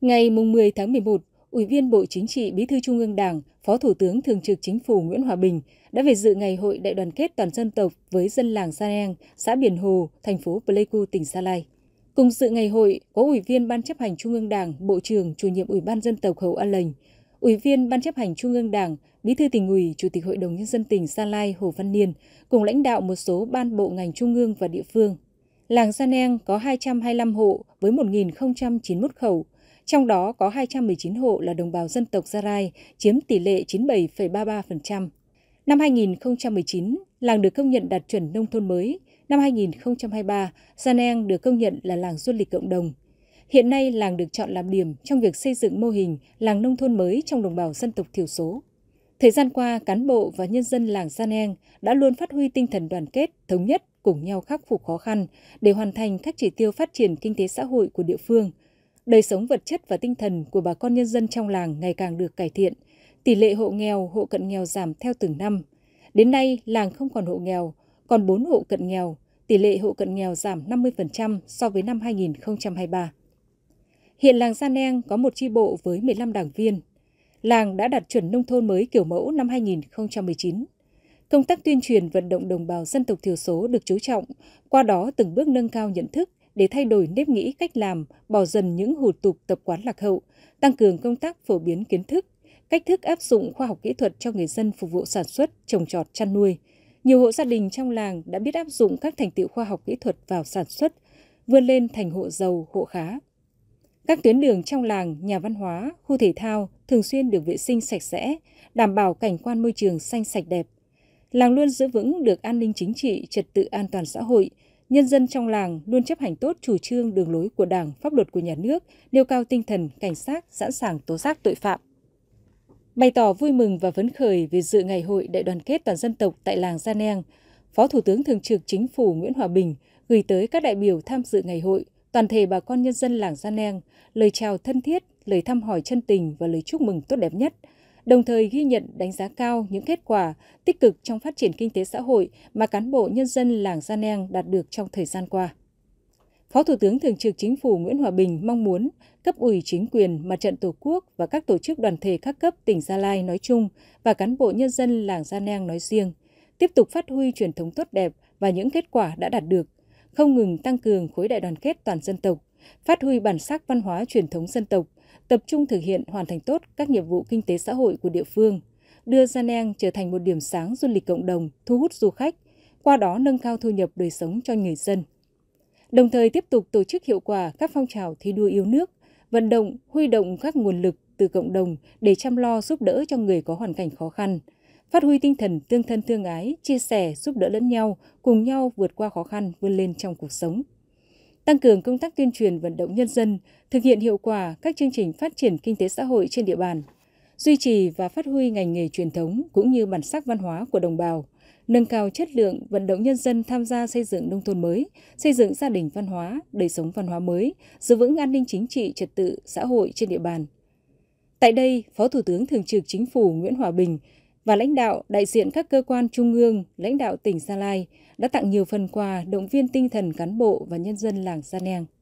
Ngày 10 tháng 11, Ủy viên Bộ Chính trị Bí thư Trung ương Đảng, Phó Thủ tướng Thường trực Chính phủ Nguyễn Hòa Bình đã về dự Ngày hội Đại đoàn kết toàn dân tộc với dân làng Sa Nang, xã Biển Hồ, thành phố Pleiku, tỉnh Sa Lai. Cùng dự ngày hội có Ủy viên Ban chấp hành Trung ương Đảng, Bộ trưởng, Chủ nhiệm Ủy ban Dân tộc Hầu An Lành, Ủy viên Ban chấp hành Trung ương Đảng, Bí thư tỉnh ủy, Chủ tịch Hội đồng Nhân dân tỉnh Sa Lai Hồ Văn Niên cùng lãnh đạo một số ban bộ ngành trung ương và địa phương. Làng Sa Nang có 225 hộ với 1.091 khẩu, trong đó có 219 hộ là đồng bào dân tộc Gia Rai, chiếm tỷ lệ 97,33%. Năm 2019, làng được công nhận đạt chuẩn nông thôn mới. Năm 2023, Gia Neng được công nhận là làng du lịch cộng đồng. Hiện nay, làng được chọn làm điểm trong việc xây dựng mô hình làng nông thôn mới trong đồng bào dân tộc thiểu số. Thời gian qua, cán bộ và nhân dân làng Gia Neng đã luôn phát huy tinh thần đoàn kết, thống nhất, cùng nhau khắc phục khó khăn để hoàn thành các chỉ tiêu phát triển kinh tế xã hội của địa phương – Đời sống vật chất và tinh thần của bà con nhân dân trong làng ngày càng được cải thiện, tỷ lệ hộ nghèo, hộ cận nghèo giảm theo từng năm. Đến nay, làng không còn hộ nghèo, còn 4 hộ cận nghèo, tỷ lệ hộ cận nghèo giảm 50% so với năm 2023. Hiện làng Gia Neng có một chi bộ với 15 đảng viên. Làng đã đạt chuẩn nông thôn mới kiểu mẫu năm 2019. Công tác tuyên truyền vận động đồng bào dân tộc thiểu số được chú trọng, qua đó từng bước nâng cao nhận thức, để thay đổi nếp nghĩ cách làm, bỏ dần những hủ tục tập quán lạc hậu, tăng cường công tác phổ biến kiến thức, cách thức áp dụng khoa học kỹ thuật cho người dân phục vụ sản xuất, trồng trọt, chăn nuôi. Nhiều hộ gia đình trong làng đã biết áp dụng các thành tiệu khoa học kỹ thuật vào sản xuất, vươn lên thành hộ giàu, hộ khá. Các tuyến đường trong làng, nhà văn hóa, khu thể thao thường xuyên được vệ sinh sạch sẽ, đảm bảo cảnh quan môi trường xanh sạch đẹp. Làng luôn giữ vững được an ninh chính trị, trật tự an toàn xã hội – nhân dân trong làng luôn chấp hành tốt chủ trương đường lối của Đảng, pháp luật của nhà nước, nêu cao tinh thần cảnh sát sẵn sàng tố giác tội phạm. Bày tỏ vui mừng và phấn khởi về dự ngày hội đại đoàn kết toàn dân tộc tại làng Gia Neng, Phó Thủ tướng Thường trực Chính phủ Nguyễn Hòa Bình gửi tới các đại biểu tham dự ngày hội, toàn thể bà con nhân dân làng Gia Neng lời chào thân thiết, lời thăm hỏi chân tình và lời chúc mừng tốt đẹp nhất – đồng thời ghi nhận đánh giá cao những kết quả tích cực trong phát triển kinh tế xã hội mà cán bộ nhân dân làng Gia Neng đạt được trong thời gian qua. Phó Thủ tướng Thường trực Chính phủ Nguyễn Hòa Bình mong muốn cấp ủy chính quyền, mặt trận Tổ quốc và các tổ chức đoàn thể các cấp tỉnh Gia Lai nói chung và cán bộ nhân dân làng Gia Neng nói riêng, tiếp tục phát huy truyền thống tốt đẹp và những kết quả đã đạt được, không ngừng tăng cường khối đại đoàn kết toàn dân tộc, phát huy bản sắc văn hóa truyền thống dân tộc, tập trung thực hiện hoàn thành tốt các nhiệm vụ kinh tế xã hội của địa phương, đưa Gia neng trở thành một điểm sáng du lịch cộng đồng, thu hút du khách, qua đó nâng cao thu nhập đời sống cho người dân. Đồng thời tiếp tục tổ chức hiệu quả các phong trào thi đua yêu nước, vận động, huy động các nguồn lực từ cộng đồng để chăm lo giúp đỡ cho người có hoàn cảnh khó khăn, phát huy tinh thần tương thân tương ái, chia sẻ, giúp đỡ lẫn nhau, cùng nhau vượt qua khó khăn vươn lên trong cuộc sống tăng cường công tác tuyên truyền vận động nhân dân, thực hiện hiệu quả các chương trình phát triển kinh tế xã hội trên địa bàn, duy trì và phát huy ngành nghề truyền thống cũng như bản sắc văn hóa của đồng bào, nâng cao chất lượng vận động nhân dân tham gia xây dựng nông thôn mới, xây dựng gia đình văn hóa, đời sống văn hóa mới, giữ vững an ninh chính trị, trật tự, xã hội trên địa bàn. Tại đây, Phó Thủ tướng Thường trực Chính phủ Nguyễn Hòa Bình và lãnh đạo, đại diện các cơ quan trung ương, lãnh đạo tỉnh Gia Lai đã tặng nhiều phần quà động viên tinh thần cán bộ và nhân dân làng Sa Neng.